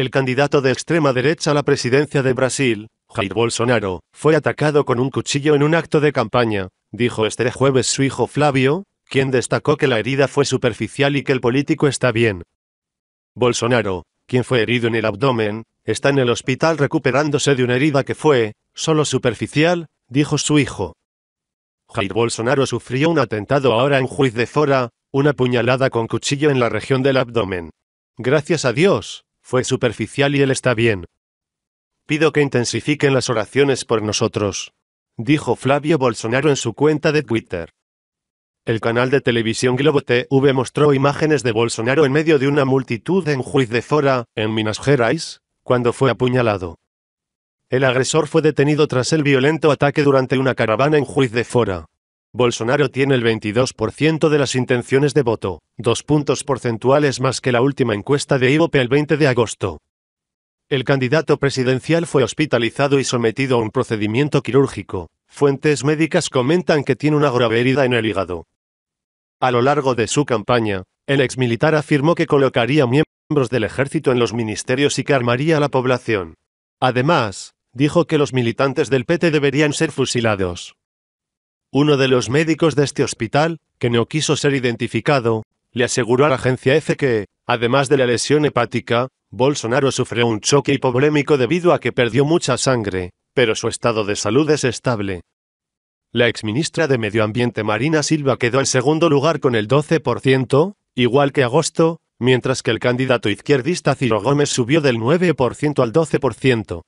El candidato de extrema derecha a la presidencia de Brasil, Jair Bolsonaro, fue atacado con un cuchillo en un acto de campaña, dijo este jueves su hijo Flavio, quien destacó que la herida fue superficial y que el político está bien. Bolsonaro, quien fue herido en el abdomen, está en el hospital recuperándose de una herida que fue, solo superficial, dijo su hijo. Jair Bolsonaro sufrió un atentado ahora en Juiz de Fora, una puñalada con cuchillo en la región del abdomen. Gracias a Dios, fue superficial y él está bien. Pido que intensifiquen las oraciones por nosotros, dijo Flavio Bolsonaro en su cuenta de Twitter. El canal de televisión Globo TV mostró imágenes de Bolsonaro en medio de una multitud en Juiz de Fora, en Minas Gerais, cuando fue apuñalado. El agresor fue detenido tras el violento ataque durante una caravana en Juiz de Fora. Bolsonaro tiene el 22% de las intenciones de voto, dos puntos porcentuales más que la última encuesta de Ivope el 20 de agosto. El candidato presidencial fue hospitalizado y sometido a un procedimiento quirúrgico. Fuentes médicas comentan que tiene una grave herida en el hígado. A lo largo de su campaña, el exmilitar afirmó que colocaría miembros del ejército en los ministerios y que armaría a la población. Además, dijo que los militantes del PT deberían ser fusilados. Uno de los médicos de este hospital, que no quiso ser identificado, le aseguró a la agencia EFE que, además de la lesión hepática, Bolsonaro sufrió un choque hipovolémico debido a que perdió mucha sangre, pero su estado de salud es estable. La exministra de Medio Ambiente Marina Silva quedó en segundo lugar con el 12%, igual que agosto, mientras que el candidato izquierdista Ciro Gómez subió del 9% al 12%.